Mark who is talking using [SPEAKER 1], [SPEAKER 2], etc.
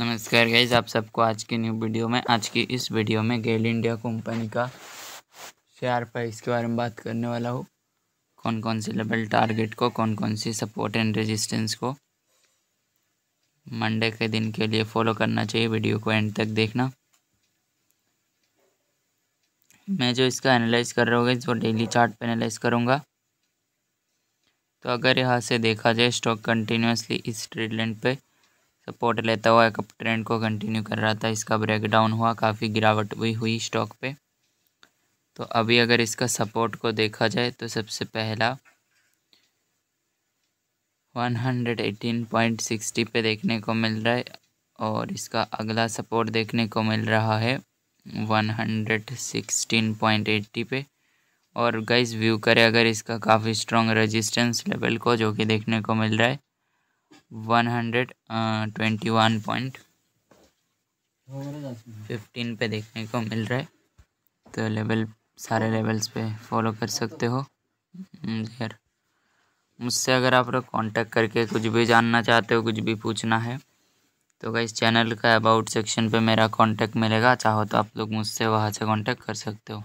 [SPEAKER 1] नमस्कार गाइज आप सबको आज की न्यू वीडियो में आज की इस वीडियो में गेल इंडिया कंपनी का शेयर प्राइस के बारे में बात करने वाला हूँ कौन कौन से लेवल टारगेट को कौन कौन सी सपोर्ट एंड रेजिस्टेंस को मंडे के दिन के लिए फॉलो करना चाहिए वीडियो को एंड तक देखना मैं जो इसका एनालाइज कर रहा हूँ वो डेली चार्ट एनालाइज करूँगा तो अगर यहाँ से देखा जाए स्टॉक कंटिन्यूसली इस ट्रेड लाइन पर सपोर्ट लेता हुआ एक ट्रेंड को कंटिन्यू कर रहा था इसका ब्रेकडाउन हुआ काफ़ी गिरावट भी हुई स्टॉक पे तो अभी अगर इसका सपोर्ट को देखा जाए तो सबसे पहला 118.60 पे देखने को मिल रहा है और इसका अगला सपोर्ट देखने को मिल रहा है 116.80 पे और गाइस व्यू करें अगर इसका काफ़ी स्ट्रॉन्ग रेजिस्टेंस लेवल को जो कि देखने को मिल रहा है one hundred twenty one point
[SPEAKER 2] fifteen पे देखने को मिल रहा है
[SPEAKER 1] तो लेवल सारे लेवल्स पे फॉलो कर सकते हो यार हम्म, मुझसे अगर आप लोग कांटेक्ट करके कुछ भी जानना चाहते हो कुछ भी पूछना है तो अगर चैनल का अबाउट सेक्शन पे मेरा कांटेक्ट मिलेगा चाहो तो आप लोग मुझसे वहाँ से कांटेक्ट कर सकते हो